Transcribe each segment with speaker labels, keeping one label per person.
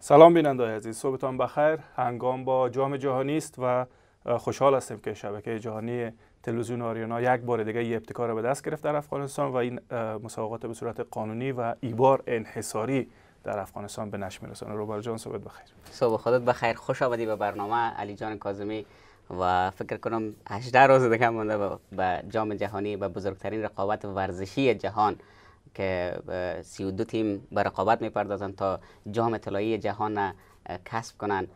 Speaker 1: سلام بیننده عزیز صبحتان بخیر هنگام با جام جهانی است و خوشحال هستیم که شبکه جهانی تلویزیون آریانا یک بار دیگه یه ابتکار به دست گرفت در افغانستان و این مسابقات به صورت قانونی و ایبار انحصاری در افغانستان به نشر
Speaker 2: میرسانه روبر جان صبحت بخیر صبح خودت بخیر خوش آمدی به برنامه علی جان کاظمی و فکر کنم 18 روز دیگه مونده به جام جهانی به بزرگترین رقابت ورزشی جهان که 32 تیم به رقابت میپردازن تا جام طلایی جهان کسب کنن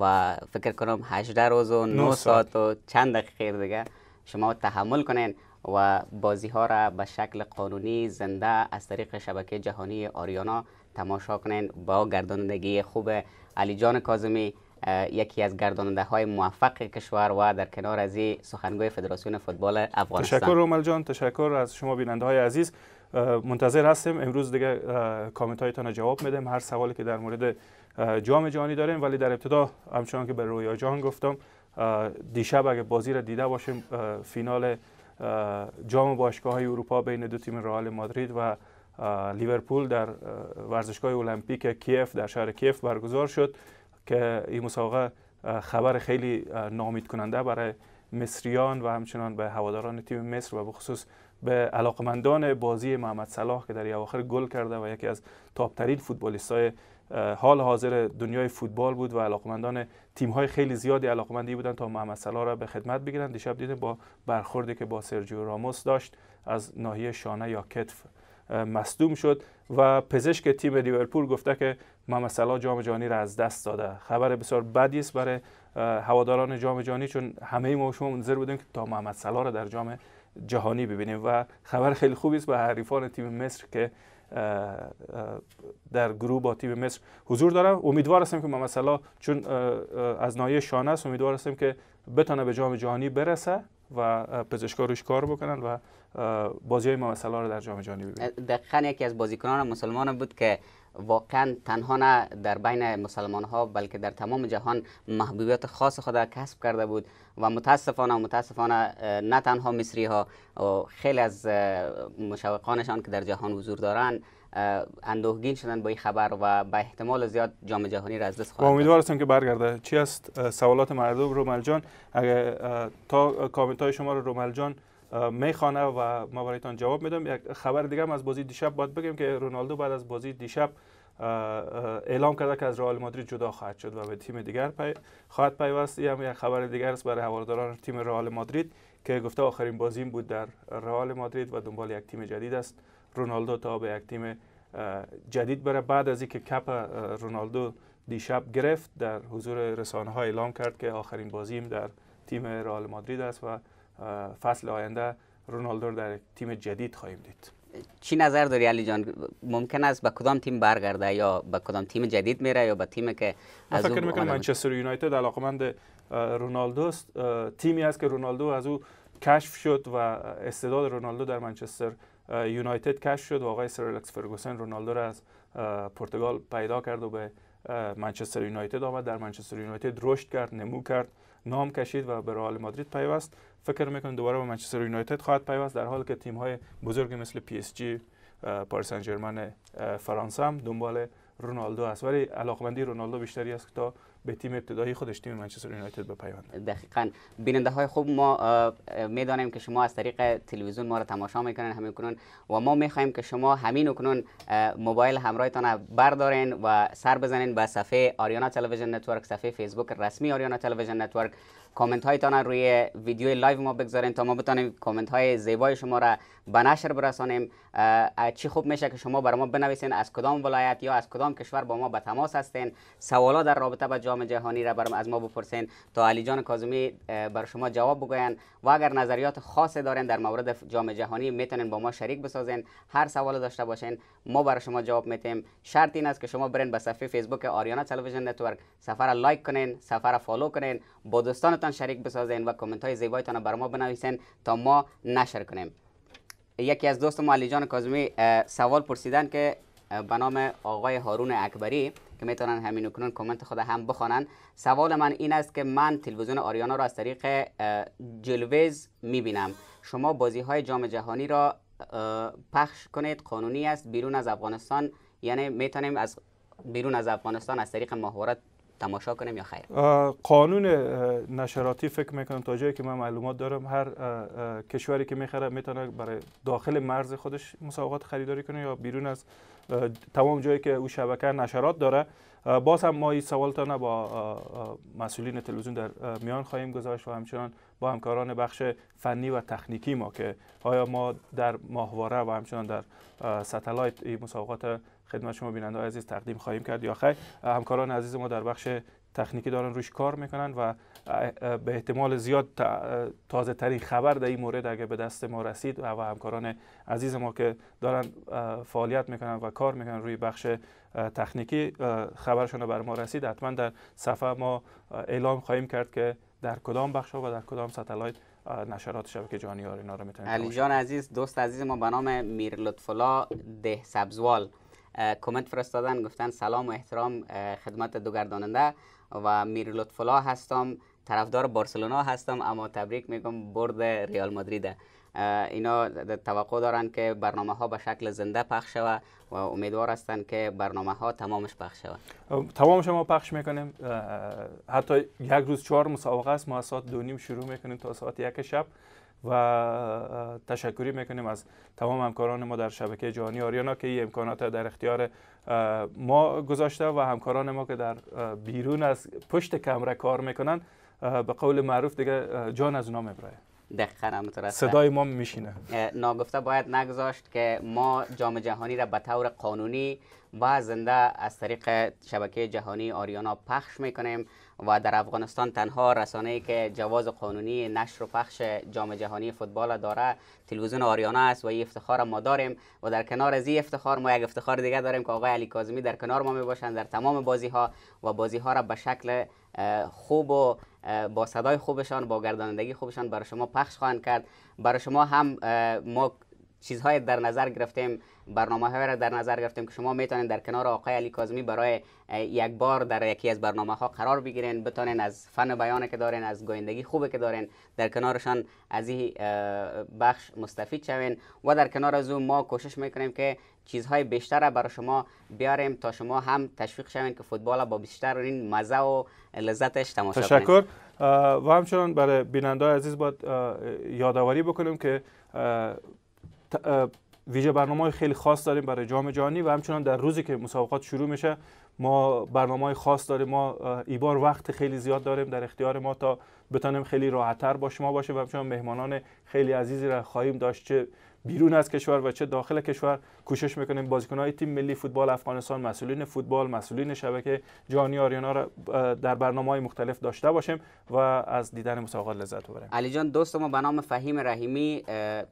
Speaker 2: و فکر کنم 18 روز و 9 ساعت و چند دقیقه دیگه شما تحمل کنین و بازی ها را به شکل قانونی زنده از طریق شبکه جهانی آریانا تماشا کنین با گردانندگی خوب علی جان کاظمی یکی از گرداننده های موفق کشور و در کنار از سخنگوی فدراسیون فوتبال افغانستان تشکر
Speaker 1: رومل جان تشکر از شما بیننده های عزیز منتظر هستیم امروز دیگه کامنت هایتان جواب میدم هر سوالی که در مورد جام جهانی داریم ولی در ابتدا همچنان که به رویا جان گفتم دیشب اگه بازی را دیده باشیم فینال جام باشگاه های اروپا بین دو تیم رئال مادرید و لیورپول در ورزشگاه المپیک کیف در شهر کیف برگزار شد که این مسابقه خبر خیلی نامید کننده برای مصریان و همچنان به هواداران تیم مصر و خصوص به علاقمندان بازی محمد صلاح که در آخر گل کرده و یکی از تاپترین فوتبالیست های حال حاضر دنیای فوتبال بود و علاقمندان تیم های خیلی زیادی علاقمندی بودن تا محمد صلاح را به خدمت بگیرن دیشب دیدیم با برخوردی که با سرجیو راموس داشت از ناحیه شانه یا کتف مصدوم شد و پزشک تیم لیورپول گفته که محمد صلاح جام جهانی را از دست داده خبر بسیار بدی است برای هواداران جام جهانی چون همه ما شما منتظر بودیم که تا محمد صلاح را در جام جهانی ببینیم و خبر خیلی خوبی است به حریفان تیم مصر که در گروه با تیم مصر حضور دارم امیدوار هستم که ما مثلا چون از نایه شانه است امیدوار هستم که بتانه به جام جهانی برسه و پزشکا روش کار بکنن و بازی های رو
Speaker 2: در جام جهانی ببینن دقیقا یکی از بازیکنان مسلمان بود که واقعا تنها نه در بین مسلمان ها بلکه در تمام جهان محبوبیت خاص خود را کسب کرده بود و متاسفانه متاسفانه نه تنها مصری ها خیلی از مشوقانشان که در جهان حضور دارند اندوهگین شدن با این خبر و به احتمال زیاد جام جهانی را از دست خواهند
Speaker 1: امیدوار هستم که برگرده چی است سوالات مردم رومل جان اگر تا کامنت های شما رو رومل جان میخوانه و ما برایتان جواب میدم یک خبر دیگه هم از بازی دیشب باید بگیم که رونالدو بعد از بازی دیشب اعلام کرده که از رئال مادرید جدا خواهد شد و به تیم دیگر پی خواهد پیوست هم یک خبر دیگر است برای هواداران تیم رئال مادرید که گفته آخرین بازیم بود در رئال مادرید و دنبال یک تیم جدید است رونالدو تا به یک تیم جدید بره بعد از اینکه کپ رونالدو دیشب گرفت در حضور رسانه ها اعلام کرد که آخرین بازیم در تیم رئال مادرید است و فصل آینده رونالدو در تیم جدید خواهیم دید
Speaker 2: چی نظر داری علی جان ممکن است به کدام تیم برگرده یا به کدام تیم جدید میره یا به تیم که از فکر میکنم منچستر یونایتد علاقمند رونالدو است
Speaker 1: تیمی است که رونالدو از او کشف شد و استعداد رونالدو در منچستر یونایتد کش شد و آقای الکس فرگوسن رونالدو را از پرتغال پیدا کرد و به منچستر یونایتد آمد در منچستر یونایتد رشد کرد نمو کرد نام کشید و به رئال مادرید پیوست فکر میکنم دوباره به منچستر یونایتد خواهد پیوست در حالی که تیم های بزرگ مثل پی اس جی پاریس سن فرانسه هم دنبال رونالدو است ولی
Speaker 2: علاقمندی رونالدو بیشتری است تا به تیم ابتدایی خودش تیم منچستر یونایتد بپیوند دقیقا بیننده های خوب ما میدانیم که شما از طریق تلویزیون ما را تماشا میکنن همین کنون و ما میخواهیم که شما همین کنون موبایل همراهتان بردارین و سر بزنین به صفحه آریانا تلویزیون نتورک صفحه فیسبوک رسمی آریانا تلویزیون نتورک کامنت هایتان روی ویدیو لایو ما بگذارین تا ما بتانیم کامنت های زیبای شما را به نشر برسانیم چی خوب میشه که شما بر ما بنویسین از کدام ولایت یا از کدام کشور با ما به تماس هستین سوالا در رابطه با جام جهانی را بر از ما بپرسین تا علی جان کاظمی بر شما جواب بگوین و اگر نظریات خاصی دارین در مورد جام جهانی میتونین با ما شریک بسازین هر سوال داشته باشین ما بر شما جواب میتیم شرط این است که شما برین به صفحه فیسبوک آریانا تلویزیون نتورک سفر لایک کنین سفر فالو کنین با دوستان خودتان شریک بسازین و کامنت های زیبایتان بر ما بنویسین تا ما نشر کنیم یکی از دوست ما علی جان کاظمی سوال پرسیدن که به نام آقای هارون اکبری که میتونن همین کنون کامنت خود هم بخوانن سوال من این است که من تلویزیون آریانا را از طریق جلویز میبینم شما بازی های جام جهانی را پخش کنید قانونی است بیرون از افغانستان یعنی میتونیم از بیرون از افغانستان از طریق ماهوارات تماشا کنیم یا خیر
Speaker 1: قانون نشراتی فکر میکنم تا جایی که من معلومات دارم هر کشوری که میخره میتونه برای داخل مرز خودش مسابقات خریداری کنه یا بیرون از تمام جایی که او شبکه نشرات داره باز هم ما این نه با مسئولین تلویزیون در میان خواهیم گذاشت و همچنان با همکاران بخش فنی و تکنیکی ما که آیا ما در ماهواره و همچنان در ستلایت مسابقات خدمت شما بیننده عزیز تقدیم خواهیم کرد یا خیر همکاران عزیز ما در بخش تکنیکی دارن روش کار میکنن و به احتمال زیاد تازه ترین خبر در این مورد اگر به دست ما رسید و همکاران عزیز ما که دارن فعالیت میکنن و کار میکنن روی بخش تکنیکی خبرشون رو بر ما رسید حتما در صفحه ما اعلام خواهیم کرد که در کدام بخش ها و در کدام ستلایت نشرات شبکه جهانی آرینا رو میتونید علی جان
Speaker 2: عزیز دوست عزیز ما به نام میر لطفلا ده سبزوال کامنت فرستادن گفتن سلام و احترام خدمت دوگرداننده و میر لطفلا هستم طرفدار بارسلونا هستم اما تبریک میگم برد ریال مادریده اینا توقع دارن که برنامه ها به شکل زنده پخش شوه و امیدوار هستن که برنامه ها تمامش پخش شوه
Speaker 1: تمامش ما پخش میکنیم حتی یک روز چهار مسابقه است ما ساعت دو نیم شروع میکنیم تا ساعت یک شب و تشکری میکنیم از تمام همکاران ما در شبکه جهانی آریانا که این امکانات در اختیار ما گذاشته و همکاران ما که در بیرون از پشت کمره کار میکنن به قول معروف دیگه
Speaker 2: جان از اونا میبره صدای
Speaker 1: ما میشینه
Speaker 2: ناگفته باید نگذاشت که ما جام جهانی را به طور قانونی و زنده از طریق شبکه جهانی آریانا پخش میکنیم و در افغانستان تنها رسانه ای که جواز قانونی نشر و پخش جام جهانی فوتبال داره تلویزیون آریانا است و این افتخار ما داریم و در کنار از این افتخار ما یک افتخار دیگه داریم که آقای علی کاظمی در کنار ما میباشند در تمام بازی ها و بازی ها را به شکل خوب و با صدای خوبشان با گردانندگی خوبشان برای شما پخش خواهند کرد برای شما هم ما چیزهای در نظر گرفتیم برنامه های را در نظر گرفتیم که شما میتونید در کنار آقای علی کازمی برای یک بار در یکی از برنامه ها قرار بگیرین بتونین از فن بیان که دارین از گویندگی خوبه که دارین در کنارشان از این بخش مستفید شوین و در کنار از ما کوشش میکنیم که چیزهای بیشتر را برای شما بیاریم تا شما هم تشویق شوید که فوتبال با بیشتر این مزه و لذتش تماشا کنید تشکر
Speaker 1: و همچنان برای بیننده عزیز باید یادآوری بکنیم که ویژه برنامه خیلی خاص داریم برای جام جهانی و همچنان در روزی که مسابقات شروع میشه ما برنامه های خاص داریم ما ایبار وقت خیلی زیاد داریم در اختیار ما تا بتانیم خیلی راحتتر با شما باشه و همچنان مهمانان خیلی عزیزی را خواهیم داشت چه بیرون از کشور و چه داخل کشور کوشش میکنیم های تیم ملی فوتبال افغانستان مسئولین فوتبال مسئولین شبکه جهانی آریانا را در برنامه های مختلف داشته باشیم و از دیدن مسابقات لذت
Speaker 2: ببریم علی جان دوست ما به نام فهیم رحیمی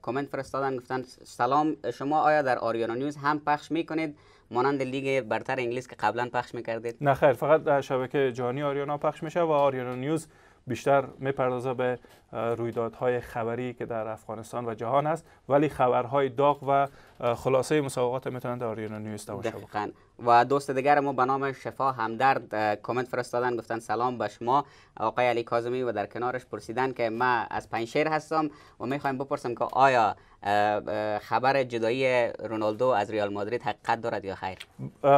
Speaker 2: کامنت فرستادن گفتن سلام شما آیا در آریانا نیوز هم پخش میکنید مانند لیگ برتر انگلیس که قبلا پخش میکردید
Speaker 1: نه خیر فقط در شبکه جانی آریانا پخش میشه و آریانا نیوز بیشتر میپردازه به رویدادهای خبری که در افغانستان و جهان است ولی خبرهای داغ و خلاصه مسابقات میتونن در آریانا نیوز تماشا بکنن
Speaker 2: و دوست دیگر ما به نام شفا همدرد کامنت فرستادن گفتن سلام به شما آقای علی کاظمی و در کنارش پرسیدن که ما از پنشیر هستم و میخوایم بپرسم که آیا خبر جدایی رونالدو از ریال مادرید حقیقت دارد یا خیر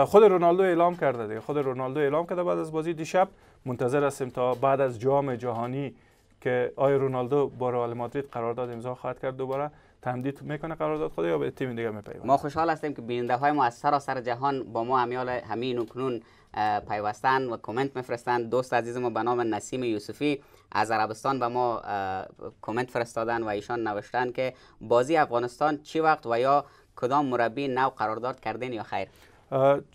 Speaker 1: خود رونالدو اعلام کرده خود رونالدو اعلام کرده بعد از بازی دیشب منتظر هستیم تا بعد از جام جهانی که آیا رونالدو با رئال مادرید قرارداد امضا خواهد کرد دوباره تمدید میکنه قرارداد خود یا به تیم دیگه
Speaker 2: میپیونه ما خوشحال هستیم که بیننده های ما از سراسر جهان با ما همیال همین و کنون و کامنت میفرستن دوست عزیز ما به نام نسیم یوسفی از عربستان به ما کامنت فرستادن و ایشان نوشتن که بازی افغانستان چی وقت و یا کدام مربی نو قرارداد کردین یا خیر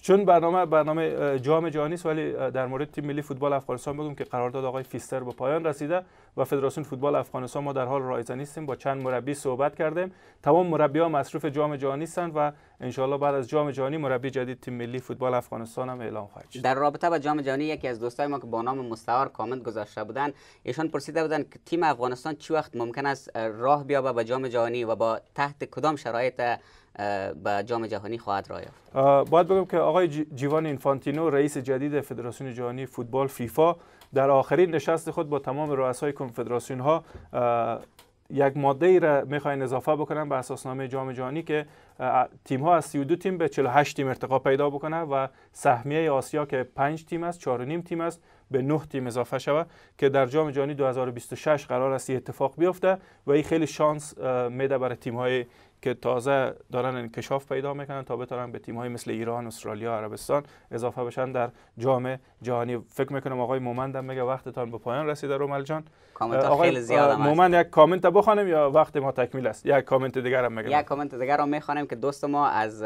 Speaker 1: چون برنامه برنامه جام جهانی است ولی در مورد تیم ملی فوتبال افغانستان بگم که قرارداد آقای فیستر به پایان رسیده و فدراسیون فوتبال افغانستان ما در حال رایزنی هستیم با چند مربی صحبت کردیم تمام مربی ها مصروف جام جهانی هستند و انشالله بعد از جام جهانی مربی جدید تیم ملی فوتبال افغانستان هم اعلام خواهد شد
Speaker 2: در رابطه با جام جهانی یکی از دوستای ما که با نام مستعار کامنت گذاشته بودن ایشان پرسیده بودن که تیم افغانستان چی وقت ممکن است راه بیابه به جام جهانی و با تحت کدام شرایط به جام جهانی خواهد راه یافت
Speaker 1: باید بگم که آقای جیوان اینفانتینو رئیس جدید فدراسیون جهانی فوتبال فیفا در آخرین نشست خود با تمام رؤسای کنفدراسیون ها یک ماده ای را میخواین اضافه بکنن به اساسنامه جام جهانی که تیم ها از 32 تیم به 48 تیم ارتقا پیدا بکنه و سهمیه آسیا که 5 تیم است 4 نیم تیم است به 9 تیم اضافه شوه که در جام جهانی 2026 قرار است اتفاق بیفته و این خیلی شانس میده برای تیم های که تازه دارن انکشاف پیدا میکنن تا بتونن به تیم های مثل ایران، استرالیا، عربستان اضافه بشن در جام جهانی فکر میکنم آقای مومند هم میگه وقتتان به پایان رسیده رومل جان آقای خیلی زیاد مومند یک کامنت بخوانم یا وقت ما تکمیل است یک کامنت دیگر هم میگم یک
Speaker 2: کامنت دیگر هم میخوانم که دوست ما از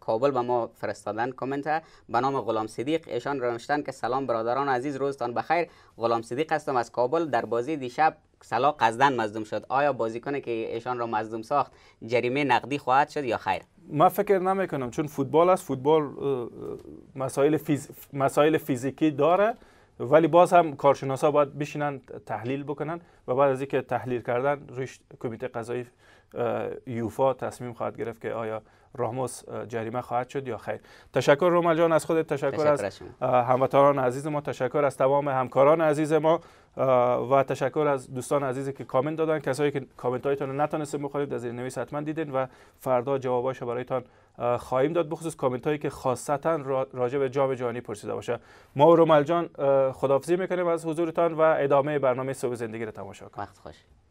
Speaker 2: کابل به ما فرستادن کامنت به نام غلام صدیق ایشان که سلام برادران عزیز روزتان بخیر غلام صدیق هستم از کابل در بازی دیشب سلا قزدن مزدوم شد آیا کنه که ایشان را مزدوم ساخت جریمه نقدی خواهد شد یا خیر
Speaker 1: من فکر نمیکنم چون فوتبال است فوتبال مسائل, مسائل فیزیکی داره ولی باز هم کارشناسا باید بشینن تحلیل بکنن و بعد از اینکه تحلیل کردن روش کمیته قضایی یوفا تصمیم خواهد گرفت که آیا راموس جریمه خواهد شد یا خیر تشکر رومل جان از خودت تشکر, تشکر از هموطنان عزیز ما تشکر از تمام همکاران عزیز ما و تشکر از دوستان عزیزی که کامنت دادن کسایی که کامنت هایتان رو نتونستم بخورید در نویس حتما دیدین و فردا جواباشو برایتان خواهیم داد بخصوص کامنت هایی که خاصتا راجع به جام جهانی پرسیده باشه ما رومل جان میکنیم از حضورتان و ادامه برنامه صبح زندگی رو تماشا کنید وقت خوش